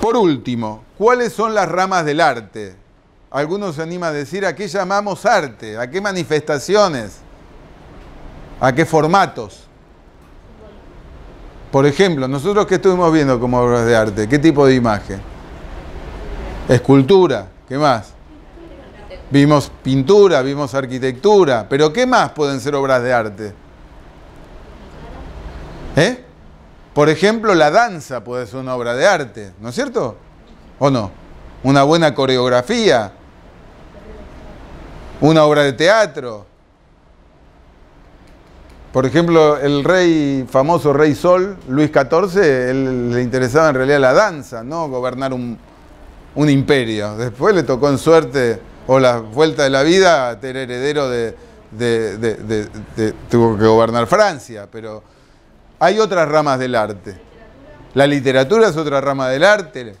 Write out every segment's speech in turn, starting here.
Por último, ¿cuáles son las ramas del arte? Algunos se animan a decir a qué llamamos arte, a qué manifestaciones, a qué formatos. Por ejemplo, nosotros que estuvimos viendo como obras de arte, ¿qué tipo de imagen? Escultura, ¿qué más? Vimos pintura, vimos arquitectura, pero ¿qué más pueden ser obras de arte? ¿Eh? Por ejemplo, la danza puede ser una obra de arte, ¿no es cierto? ¿O no? Una buena coreografía, una obra de teatro. Por ejemplo, el rey, famoso rey Sol, Luis XIV, él le interesaba en realidad la danza, no gobernar un, imperio. Después le tocó en suerte o la vuelta de la vida ser heredero de, de, tuvo que gobernar Francia, pero hay otras ramas del arte. La literatura es otra rama del arte.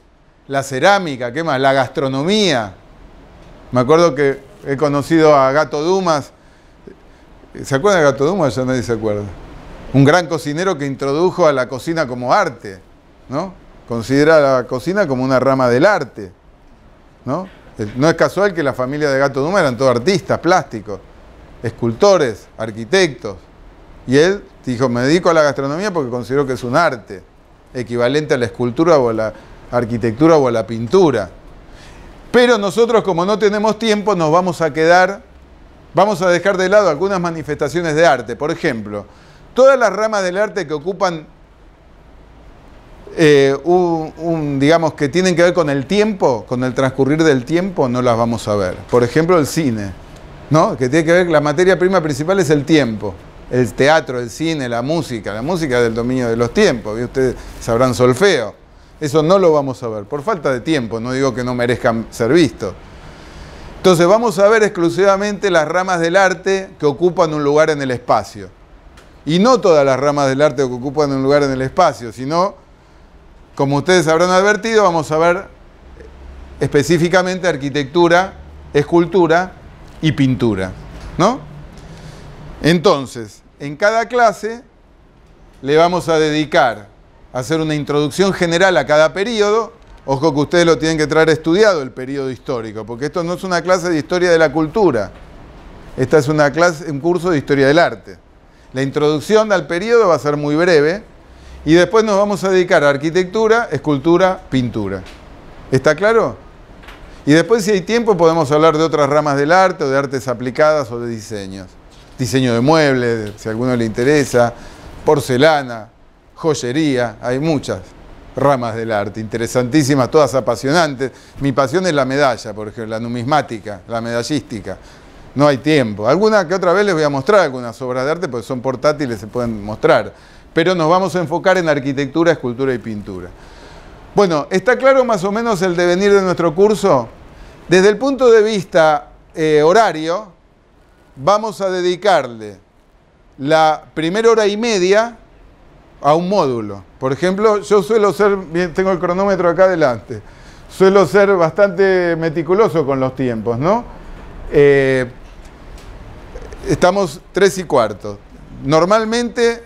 La cerámica, ¿qué más? La gastronomía. Me acuerdo que he conocido a Gato Dumas. ¿Se acuerda de Gato Dumas? Ya nadie se acuerda. Un gran cocinero que introdujo a la cocina como arte, ¿no? Considera la cocina como una rama del arte, ¿no? No es casual que la familia de Gato Dumas eran todos artistas, plásticos, escultores, arquitectos. Y él dijo, me dedico a la gastronomía porque considero que es un arte, equivalente a la escultura o a la arquitectura o a la pintura. Pero nosotros como no tenemos tiempo nos vamos a quedar, vamos a dejar de lado algunas manifestaciones de arte. Por ejemplo, todas las ramas del arte que ocupan eh, digamos, que tienen que ver con el tiempo, con el transcurrir del tiempo, no las vamos a ver. Por ejemplo, el cine, ¿no? Que tiene que ver, la materia prima principal es el tiempo el teatro, el cine, la música. La música es del dominio de los tiempos, ustedes sabrán solfeo. Eso no lo vamos a ver, por falta de tiempo, no digo que no merezcan ser vistos. Entonces vamos a ver exclusivamente las ramas del arte que ocupan un lugar en el espacio. Y no todas las ramas del arte que ocupan un lugar en el espacio, sino, como ustedes habrán advertido, vamos a ver específicamente arquitectura, escultura y pintura. ¿No? Entonces, en cada clase le vamos a dedicar a hacer una introducción general a cada periodo. Ojo que ustedes lo tienen que traer estudiado el periodo histórico, porque esto no es una clase de historia de la cultura. Esta es una clase, un curso de historia del arte. La introducción al periodo va a ser muy breve y después nos vamos a dedicar a arquitectura, escultura, pintura. ¿Está claro? Y después si hay tiempo podemos hablar de otras ramas del arte o de artes aplicadas o de diseños diseño de muebles, si a alguno le interesa, porcelana, joyería, hay muchas ramas del arte, interesantísimas, todas apasionantes. Mi pasión es la medalla, por ejemplo, la numismática, la medallística. No hay tiempo. Alguna que otra vez les voy a mostrar algunas obras de arte, porque son portátiles, se pueden mostrar. Pero nos vamos a enfocar en arquitectura, escultura y pintura. Bueno, ¿está claro más o menos el devenir de nuestro curso? Desde el punto de vista eh, horario, vamos a dedicarle la primera hora y media a un módulo. Por ejemplo, yo suelo ser, tengo el cronómetro acá adelante, suelo ser bastante meticuloso con los tiempos, ¿no? Eh, estamos tres y cuarto. Normalmente,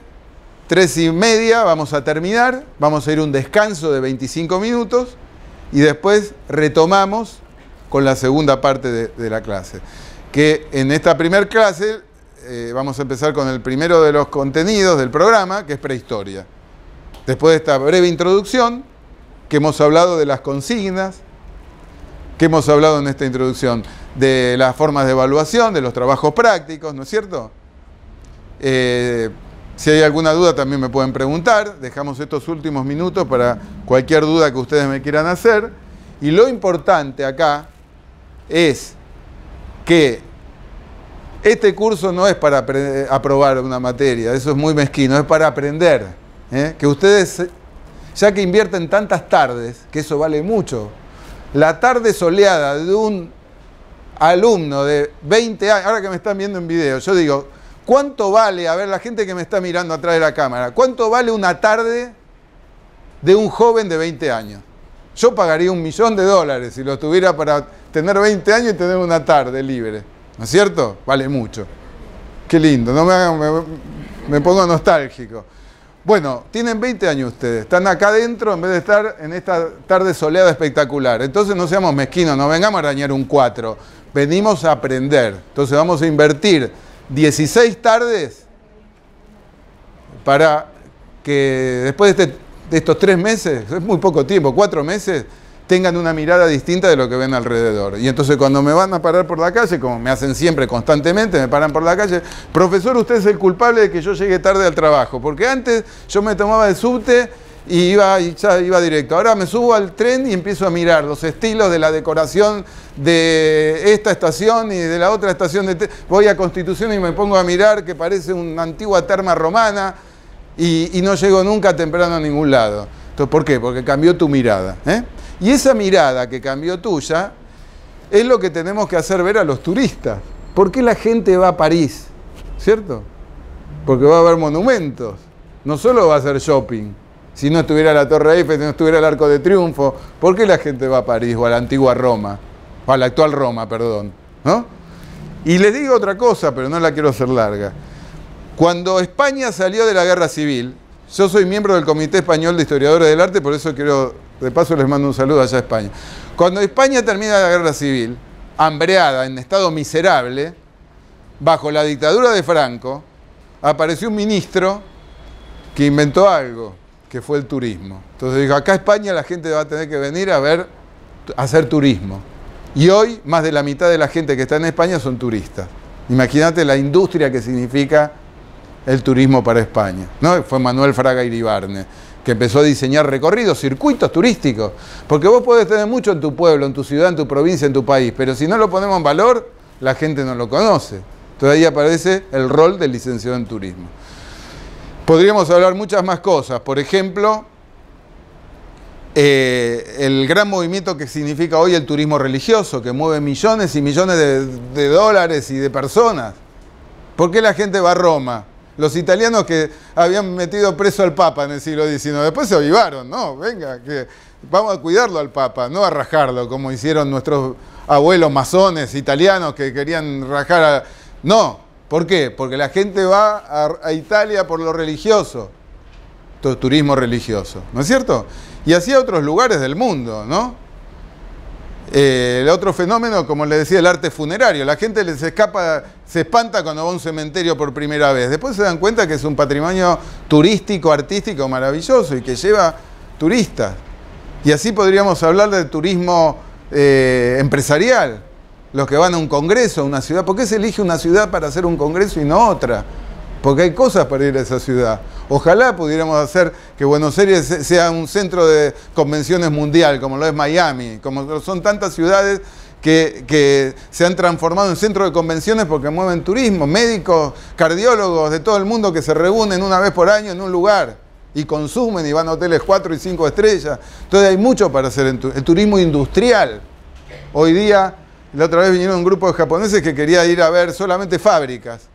tres y media vamos a terminar, vamos a ir un descanso de 25 minutos y después retomamos con la segunda parte de la clase que en esta primer clase eh, vamos a empezar con el primero de los contenidos del programa, que es prehistoria. Después de esta breve introducción, que hemos hablado de las consignas, que hemos hablado en esta introducción de las formas de evaluación, de los trabajos prácticos, ¿no es cierto? Eh, si hay alguna duda también me pueden preguntar. Dejamos estos últimos minutos para cualquier duda que ustedes me quieran hacer. Y lo importante acá es que este curso no es para aprobar una materia, eso es muy mezquino, es para aprender. ¿eh? Que ustedes, ya que invierten tantas tardes, que eso vale mucho, la tarde soleada de un alumno de 20 años, ahora que me están viendo en video, yo digo, ¿cuánto vale, a ver, la gente que me está mirando atrás de la cámara, cuánto vale una tarde de un joven de 20 años? Yo pagaría un millón de dólares si lo tuviera para tener 20 años y tener una tarde libre. ¿No es cierto? Vale mucho. Qué lindo, no me, me, me pongo nostálgico. Bueno, tienen 20 años ustedes, están acá adentro en vez de estar en esta tarde soleada espectacular. Entonces no seamos mezquinos, no vengamos a arañar un 4, venimos a aprender. Entonces vamos a invertir 16 tardes para que después de este de estos tres meses, es muy poco tiempo, cuatro meses, tengan una mirada distinta de lo que ven alrededor. Y entonces cuando me van a parar por la calle, como me hacen siempre constantemente, me paran por la calle, profesor, usted es el culpable de que yo llegue tarde al trabajo, porque antes yo me tomaba el subte y iba, y ya iba directo. Ahora me subo al tren y empiezo a mirar los estilos de la decoración de esta estación y de la otra estación de... Voy a Constitución y me pongo a mirar que parece una antigua terma romana y, no llegó nunca temprano a ningún lado. Entonces, ¿Por qué? Porque cambió tu mirada. ¿eh? Y esa mirada que cambió tuya es lo que tenemos que hacer ver a los turistas. ¿Por qué la gente va a París? ¿Cierto? Porque va a haber monumentos. No solo va a ser shopping. Si no estuviera la Torre Eiffel, si no estuviera el Arco de Triunfo, ¿por qué la gente va a París o a la antigua Roma? O a la actual Roma, perdón. ¿No? Y les digo otra cosa, pero no la quiero hacer larga. Cuando España salió de la guerra civil, yo soy miembro del Comité Español de Historiadores del Arte, por eso quiero, de paso les mando un saludo allá a España. Cuando España termina la guerra civil, hambreada, en estado miserable, bajo la dictadura de Franco, apareció un ministro que inventó algo, que fue el turismo. Entonces dijo, acá España la gente va a tener que venir a ver, a hacer turismo. Y hoy más de la mitad de la gente que está en España son turistas. Imagínate la industria que significa el turismo para España. ¿no? Fue Manuel Fraga Iribarne, que empezó a diseñar recorridos, circuitos turísticos. Porque vos podés tener mucho en tu pueblo, en tu ciudad, en tu provincia, en tu país, pero si no lo ponemos en valor, la gente no lo conoce. ...todavía aparece el rol del licenciado en turismo. Podríamos hablar muchas más cosas. Por ejemplo, eh, el gran movimiento que significa hoy el turismo religioso, que mueve millones y millones de, de dólares y de personas. ¿Por qué la gente va a Roma? Los italianos que habían metido preso al Papa en el siglo XIX, después se avivaron, ¿no? Venga, que vamos a cuidarlo al Papa, no a rajarlo, como hicieron nuestros abuelos masones italianos que querían rajar a... No, ¿por qué? Porque la gente va a, a Italia por lo religioso, turismo religioso, ¿no es cierto? Y así a otros lugares del mundo, ¿no? Eh, el otro fenómeno, como le decía, el arte funerario. La gente les escapa, se espanta cuando va a un cementerio por primera vez. Después se dan cuenta que es un patrimonio turístico, artístico maravilloso y que lleva turistas. Y así podríamos hablar de turismo eh, empresarial. Los que van a un congreso, a una ciudad. ¿Por qué se elige una ciudad para hacer un congreso y no otra? porque hay cosas para ir a esa ciudad. Ojalá pudiéramos hacer que Buenos Aires sea un centro de convenciones mundial, como lo es Miami, como son tantas ciudades que, se han transformado en centro de convenciones porque mueven turismo, médicos, cardiólogos de todo el mundo que se reúnen una vez por año en un lugar y consumen y van a hoteles 4 y 5 estrellas. Entonces hay mucho para hacer en el turismo industrial. Hoy día, la otra vez vinieron un grupo de japoneses que quería ir a ver solamente fábricas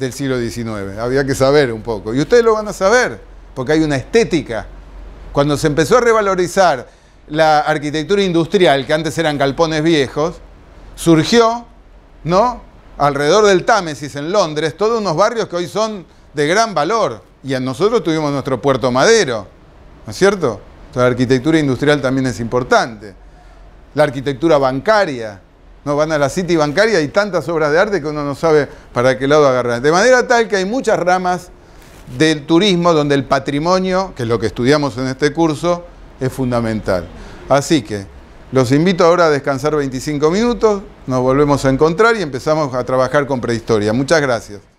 del siglo XIX. Había que saber un poco. Y ustedes lo van a saber, porque hay una estética. Cuando se empezó a revalorizar la arquitectura industrial, que antes eran galpones viejos, surgió, ¿no? Alrededor del Támesis en Londres, todos unos barrios que hoy son de gran valor. Y a nosotros tuvimos nuestro puerto madero, ¿no es cierto? la arquitectura industrial también es importante. La arquitectura bancaria, no van a la City Bancaria y tantas obras de arte que uno no sabe para qué lado agarrar. De manera tal que hay muchas ramas del turismo donde el patrimonio, que es lo que estudiamos en este curso, es fundamental. Así que los invito ahora a descansar 25 minutos, nos volvemos a encontrar y empezamos a trabajar con prehistoria. Muchas gracias.